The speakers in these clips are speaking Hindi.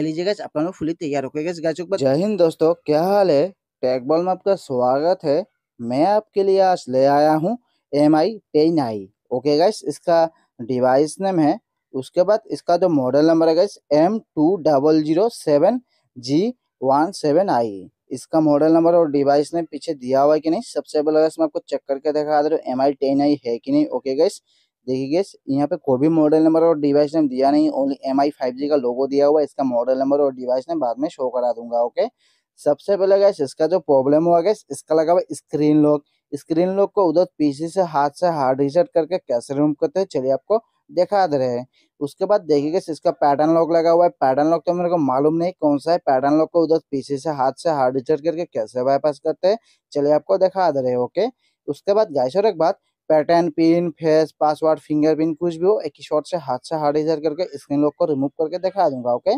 है लीजिए गैस आपका लोग फुली तैयार हो गए गैस जय हिंद दोस्तों क्या हाल है टैग बॉल में आपका स्वागत है मैं आपके लिए आज ले आया हूँ M I ten I okay guys इसका डिवाइस नेम है उसके बाद इसका जो मॉडल नंबर है guys M two double zero seven G one seven I इसका मॉडल नंबर और डिवाइस ने पीछे दिया हुआ है कि नहीं सबसे पहले गैस मैं आपको चेक करके देखा दे रहा हूँ एम आई टेन आई है कि नहीं ओके गैस देखिए गैस यहाँ पे कोई भी मॉडल नंबर और डिवाइस नेम दिया नहीं only M I five G का लोगो दिया हुआ है इसका मॉडल नंबर और डिवाइस नेम बाद में शो करा दूंगा ओके सबसे पहले गैस इसका जो प्रॉब्लम हुआ गैस इसका लगा हुआ स्क्रीन लॉक स्क्रीन लॉक को उधर पीसी से हाथ से हार्ड रिसेट करके कैसे रिमूव करते हैं चलिए आपको दिखा दे रहे हैं उसके बाद देखिएगा इसका पैटर्न लॉक लगा हुआ है पैटर्न लॉक तो मेरे को मालूम नहीं कौन सा है पैटर्न लॉक को उधर पीछे से हाथ से हार्ड रिसेट करके कैसे बाईपास करते हैं चलिए आपको दिखा दे रहे हैं ओके उसके बाद गैस और एक बात pattern pin face password fingerprint कुछ भी हो एक ही शॉट से हाथ से हार्ड इजर करके स्क्रीन लॉक को रिमूव करके दिखा दूंगा ओके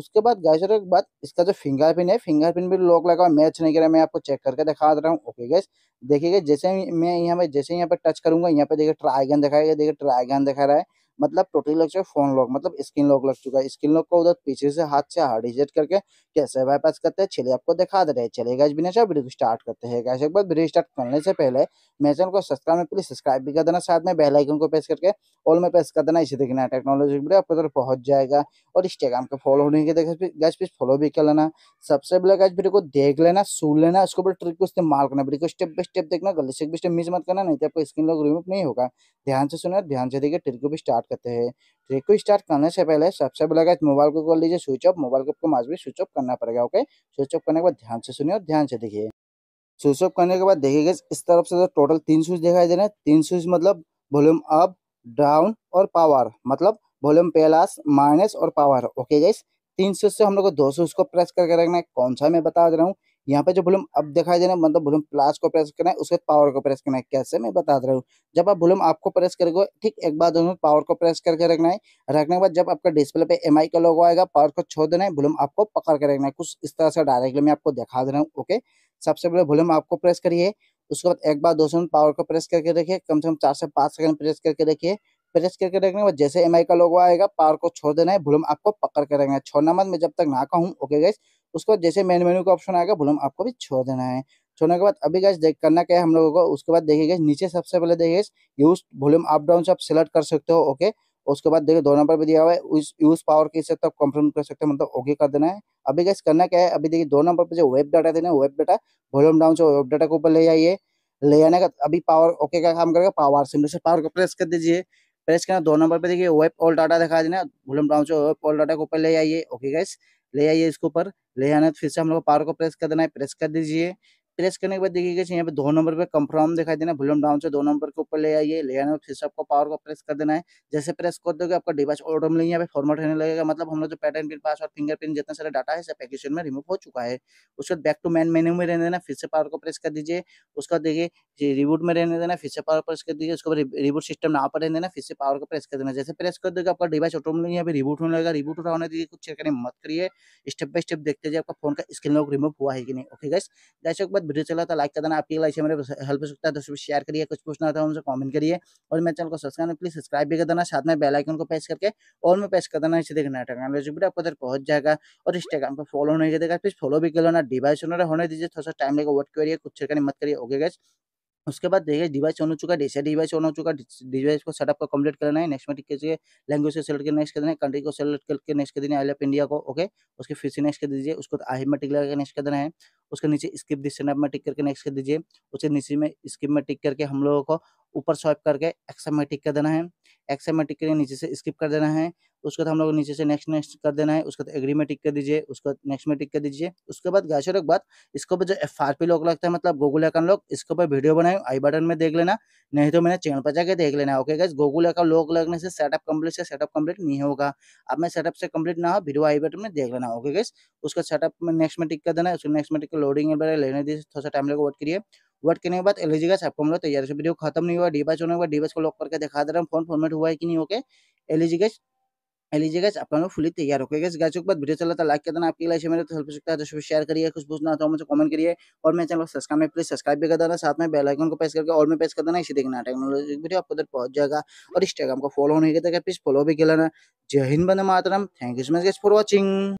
उसके बाद गैस और एक बात इसका जो फिंगरप्रिंट है फिंगरप्रिंट भी लॉक लगा मैच नहीं कर रहा मैं आपको चेक करके दिखा दे रहा हूँ ओके गैस देखिएगा जैसे मैं यहाँ पे जैसे यहाँ पे टच करूंगा यहाँ पे देखिए ट्राइगन दिखाएगा देखिए ट्राइगन दिखा रहा है मतलब टोटली लग चुका फोन लॉक मतलब स्क्रीन लॉक लग चुका है स्क्रीन लॉक को उधर पीछे से हाथ से हार्ड रिजेट करके कैसे बाईपास करते हैं चलिए आपको दिखा दे रहे हैं चलिए गैस बिना वीडियो स्टार्ट करते हैं गैस एक बार वीडियो स्टार्ट करने से पहले मेरे चैनल को सब्सक्राइब में प्लीज सब्सक्राइब भी कर देना साथ में बेलाइकन को प्रेस करके ऑल में प्रेस कर देना इसे देखना टेक्नोलॉजी वीडियो आपको तरफ पहुंच जाएगा और इंस्टाग्राम का फॉलो होने के गैस प्लीज फॉलो भी कर लेना सबसे पहले गैस वीडियो को देख लेना सुन लेना उसके ऊपर ट्रिक को इस्तेमाल करना वीडियो को स्टेप बाय स्टेप देखना गलती से भी मिस मत करना नहीं तो आपको स्क्रीन लॉक रिमूव नहीं होगा ध्यान से सुनना ध्यान से देखिए ट्रिक को भी स्टार्ट स्टार्ट करते हैं ट्रिक को स्टार्ट करने से पहले सबसे पहले इस मोबाइल को कर लीजिए स्विच ऑफ मोबाइल को आपको माज भी स्विच ऑफ करना पड़ेगा ओके स्विच ऑफ करने के बाद ध्यान से सुनिए और ध्यान से देखिए स्विच ऑफ करने के बाद देखिए इस तरफ से टोटल तीन स्विच दिखाई दे रहे हैं तीन स्विच मतलब वॉल्यूम अप डाउन और पावर मतलब वॉल्यूम प्लस माइनस और पावर ओके गाइस तीन स्विच से हम लोग को दो स्विच को प्रेस करके रखना है कौन सा मैं बता दे रहा हूँ यहाँ पे जो वॉल्यूम अब दिखाई दे रहा है मतलब वॉल्यूम प्लस को प्रेस करना है उसके पावर को प्रेस करना है कैसे मैं बता रहा हूँ जब आप वॉल्यूम आपको प्रेस करोगे ठीक एक बार दोनों पावर को प्रेस करके रखना है रखने के बाद जब आपका डिस्प्ले पे एम का लोगो आएगा पावर को छोड़ देना है वॉल्यूम आपको पकड़ के रखना है कुछ इस तरह से डायरेक्टली मैं आपको दिखा दे रहा हूँ ओके सबसे पहले वॉल्यूम आपको प्रेस करिए उसके बाद एक बार दो सौ पावर को प्रेस करके रखिए कम से कम चार से पाँच सेकंड प्रेस करके रखिए प्रेस करके रखने के बाद जैसे एम का लोगो आएगा पावर को छोड़ देना है वॉल्यूम आपको पकड़ के रखना है छोड़ना मत मैं जब तक ना कहूँ ओके गैस उसके बाद जैसे मेन मेन्यू का ऑप्शन आएगा वॉल्यूम आपको भी छोड़ देना है छोड़ने के बाद अभी गैस देख करना क्या है हम लोगों को उसके बाद देखिए नीचे सबसे पहले देखिए यूज वॉल्यूम अप डाउन से आप सेलेक्ट कर सकते हो ओके उसके बाद देखिए दो नंबर पे दिया हुआ है उस यूज पावर के हिसाब से आप कंफर्म कर सकते हो मतलब ओके कर देना है अभी गैस करना क्या है अभी देखिए दो नंबर पे जो वेब डाटा देना है वेब डाटा वॉल्यूम डाउन से वेब डाटा के ऊपर ले जाइए ले आने का अभी पावर ओके का काम करेगा पावर सिंडो से पावर को प्रेस कर दीजिए प्रेस करना दो नंबर पे देखिए वेब ऑल डाटा दिखा देना वॉल्यूम डाउन से वेब ऑल डाटा को ऊपर ले आइए ओके गैस ले आइए इसके ऊपर ले आना फिर से हम लोग पावर को प्रेस कर देना है प्रेस कर दीजिए प्रेस करने के बाद देखिएगा यहाँ पे दो नंबर पे कंफर्म दिखाई देना वॉल्यूम डाउन से दो नंबर के ऊपर ले आइए ले आने फिर से आपको पावर को प्रेस कर देना है जैसे प्रेस कर दोगे आपका डिवाइस ऑटोम यहाँ पे फॉर्मेट रहने लगेगा मतलब हम लोग जो पैटर्न पिन पास और फिंगरप्रिंट जितना सारा डाटा है सब पैकेज में रिमूव हो चुका है उसके बाद बैक टू मैन मेन्यू में रहने देना फिर से पावर को प्रेस कर दीजिए उसका देखिए रिबूट में रहने देना फिर से पावर प्रेस कर दीजिए उसके बाद रिबूट सिस्टम ना पर रहने देना फिर से पावर को प्रेस कर देना जैसे प्रेस कर दोगे आपका डिवाइस ऑटोम यहाँ पे रिबूट होने लगेगा रिबूट उठा होने दीजिए कुछ चेक करने मत करिए स्टेप बाय स्टेप देखते जाए आपका फोन का स्क्रीन लॉक रिमूव हुआ है कि नहीं ओके गैस जैसे वीडियो चला था लाइक कर देना आपकी लाइक से मेरे हेल्प हो सकता है दोस्तों शेयर करिए कुछ पूछना होता है उनसे कमेंट करिए और मेरे चैनल को सब्सक्राइब प्लीज सब्सक्राइब भी कर देना साथ में बेलाइकन को प्रेस करके और मैं प्रेस कर देना इसे देखना टेक्नोलॉजी आपको उधर पहुंच जाएगा और इंस्टाग्राम पर फॉलो नहीं कर देगा प्लीज फॉलो भी कर लो ना डिवाइस होने दीजिए थोड़ा सा टाइम लेकर वोट करिए कुछ छेड़खानी मत करिए ओके गैस उसके बाद देखिए डिवाइस ऑन हो चुका है जैसे डिवाइस ऑन हो चुका है डिवाइस को सेटअप का कंप्लीट करना है नेक्स्ट में टिक कीजिए लैंग्वेज को सेलेक्ट करके नेक्स्ट कर देना है कंट्री को सेलेक्ट करके नेक्स्ट कर देना है आई एफ इंडिया को ओके उसके फिर से नेक्स्ट कर दीजिए उसको तो आई में टिक लगा के नेक्स्ट कर देना है उसके नीचे स्किप दिस सेटअप में टिक करके नेक्स्ट कर दीजिए उसके नीचे में स्किप में टिक करके हम लोगों को ऊपर स्वाइप करके एक्सएम में टिक कर देना है एक्सएम में टिक करके नीचे से स्किप कर देना है उसके बाद हम लोग नीचे से नेक्स्ट नेक्स्ट कर देना है उसके बाद एग्रीमेंट टिक कर दीजिए उसके बाद नेक्स्ट में टिक कर दीजिए उसके बाद गाइस और एक बात इसके ऊपर जो एफ आर पी लोग लगता है मतलब गूगल अकाउंट लोग इसके ऊपर वीडियो बनाए आई बटन में देख लेना नहीं तो मैंने चैनल पर जाकर देख लेना ओके गाइस गूगल अकाउंट लोग लगने से सेटअप कम्प्लीट से सेटअप कम्प्लीट नहीं होगा अब मैं सेटअप से कम्प्लीट ना हो वीडियो आई बटन में देख लेना ओके गाइस उसका सेटअप में नेक्स्ट में टिक कर देना है उसको नेक्स्ट में टिक लोडिंग लेने दीजिए थोड़ा सा टाइम लगे वेट करिए वर्ड करने के बाद एलिजिएगा आपको हम लोग तैयार से वीडियो खत्म नहीं हुआ डिवाइस होने के बाद डिवाइस को लॉक करके दिखा दे रहा हूँ फोन फॉर्मेट हुआ है कि नहीं ओके एलिजिएगा लीजिए गैस आपका लोग फुली तैयार हो गए गैस के बाद वीडियो चला था लाइक कर देना आपकी लाइफ मेरे तो हेल्प हो सकता है तो शेयर करिए कुछ पूछना होता मुझे कमेंट करिए और मेरे चैनल सब्सक्राइब में प्लीज सब्सक्राइब भी कर देना साथ में बेल आइकन को प्रेस करके और में प्रेस कर देना इसी देखना टेक्नोलॉजी वीडियो आपको उधर पहुंच जाएगा और इंस्टाग्राम को फॉलो नहीं करता प्लीज फॉलो भी कर लेना Jai Hind Vande Mataram thank you so much guys for watching